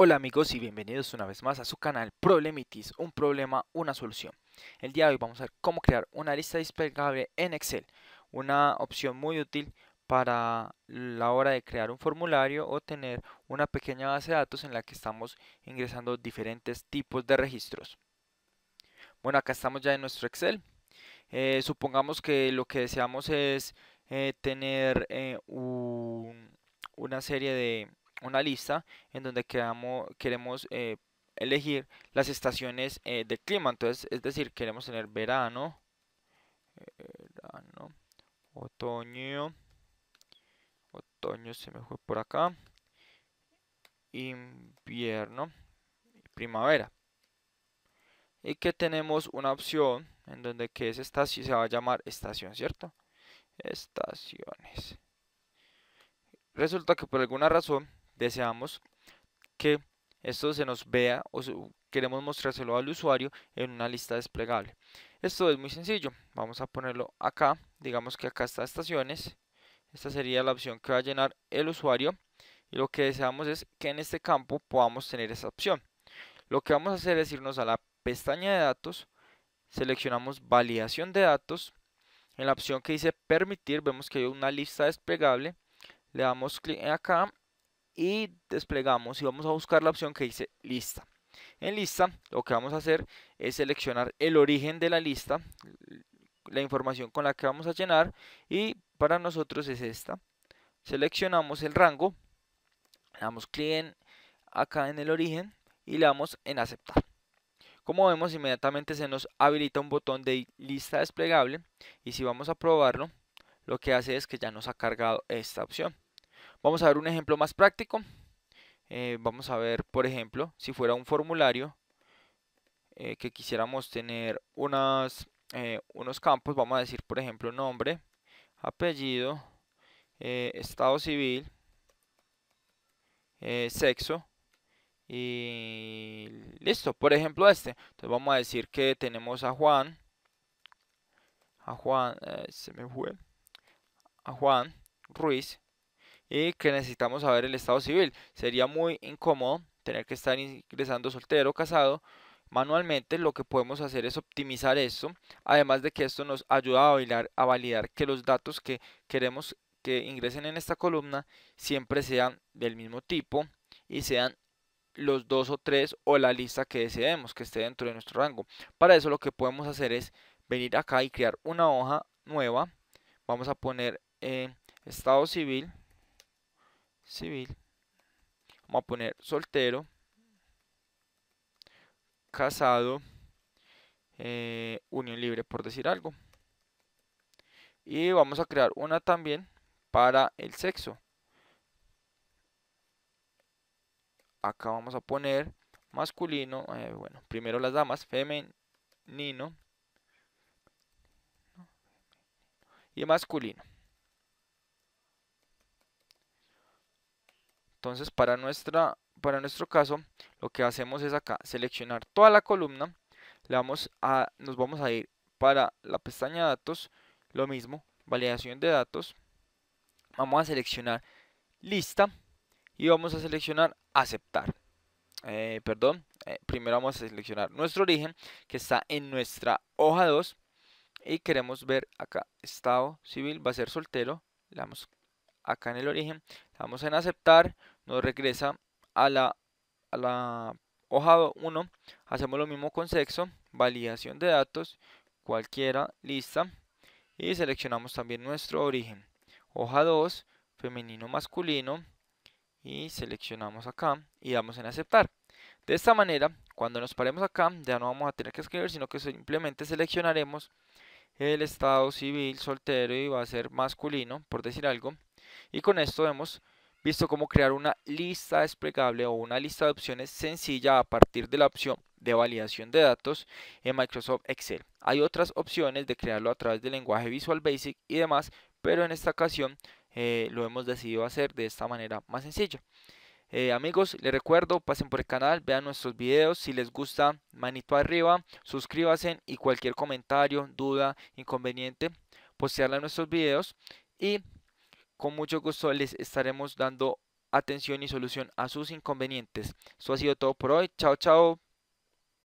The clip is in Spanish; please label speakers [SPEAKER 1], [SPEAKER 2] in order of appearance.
[SPEAKER 1] Hola amigos y bienvenidos una vez más a su canal Problemitis, un problema, una solución. El día de hoy vamos a ver cómo crear una lista desplegable en Excel, una opción muy útil para la hora de crear un formulario o tener una pequeña base de datos en la que estamos ingresando diferentes tipos de registros. Bueno, acá estamos ya en nuestro Excel. Eh, supongamos que lo que deseamos es eh, tener eh, una serie de una lista en donde queremos eh, elegir las estaciones eh, de clima. Entonces, es decir, queremos tener verano, verano, otoño, otoño se me fue por acá, invierno, primavera. Y que tenemos una opción en donde que es si se va a llamar estación, ¿cierto? Estaciones. Resulta que por alguna razón deseamos que esto se nos vea o queremos mostrárselo al usuario en una lista desplegable. Esto es muy sencillo, vamos a ponerlo acá, digamos que acá está estaciones, esta sería la opción que va a llenar el usuario y lo que deseamos es que en este campo podamos tener esa opción. Lo que vamos a hacer es irnos a la pestaña de datos, seleccionamos validación de datos, en la opción que dice permitir vemos que hay una lista desplegable, le damos clic en acá y desplegamos y vamos a buscar la opción que dice lista. En lista lo que vamos a hacer es seleccionar el origen de la lista, la información con la que vamos a llenar y para nosotros es esta. Seleccionamos el rango, le damos clic en, acá en el origen y le damos en aceptar. Como vemos inmediatamente se nos habilita un botón de lista desplegable y si vamos a probarlo lo que hace es que ya nos ha cargado esta opción. Vamos a ver un ejemplo más práctico. Eh, vamos a ver, por ejemplo, si fuera un formulario eh, que quisiéramos tener unas, eh, unos campos, vamos a decir, por ejemplo, nombre, apellido, estado civil, sexo y listo, por ejemplo este. Entonces vamos a decir que tenemos a Juan, a Juan, se me fue, a Juan Ruiz, y que necesitamos saber el estado civil. Sería muy incómodo tener que estar ingresando soltero o casado manualmente. Lo que podemos hacer es optimizar esto, además de que esto nos ayuda a, validar, que los datos que queremos que ingresen en esta columna siempre sean del mismo tipo y sean los dos o tres o la lista que deseemos que esté dentro de nuestro rango. Para eso lo que podemos hacer es venir acá y crear una hoja nueva. Vamos a poner eh, estado civil civil. Vamos a poner soltero, casado, eh, unión libre por decir algo. Y vamos a crear una también para el sexo. Acá vamos a poner masculino, eh, bueno, primero las damas, femenino y masculino. Entonces, para, nuestra, para nuestro caso, lo que hacemos es acá seleccionar toda la columna. Le vamos a, nos vamos a ir para la pestaña datos, lo mismo, validación de datos. Vamos a seleccionar lista y vamos a seleccionar aceptar. Eh, perdón, eh, primero vamos a seleccionar nuestro origen que está en nuestra hoja 2 y queremos ver acá estado civil va a ser soltero. Le damos acá en el origen, damos en aceptar, nos regresa a la, a la hoja 1, hacemos lo mismo con sexo, validación de datos, cualquiera, lista, y seleccionamos también nuestro origen. Hoja 2, femenino, masculino, y seleccionamos acá y damos en aceptar. De esta manera, cuando nos paremos acá, ya no vamos a tener que escribir, sino que simplemente seleccionaremos el estado civil soltero y va a ser masculino, por decir algo. Y con esto hemos visto cómo crear una lista desplegable o una lista de opciones sencilla a partir de la opción de validación de datos en Microsoft Excel. Hay otras opciones de crearlo a través del lenguaje Visual Basic y demás, pero en esta ocasión eh, lo hemos decidido hacer de esta manera más sencilla. Eh, amigos, les recuerdo, pasen por el canal, vean nuestros videos. Si les gusta, manito arriba, suscríbanse y cualquier comentario, duda, inconveniente, postearla en nuestros videos. Y con mucho gusto les estaremos dando atención y solución a sus inconvenientes. Eso ha sido todo por hoy. Chao, chao.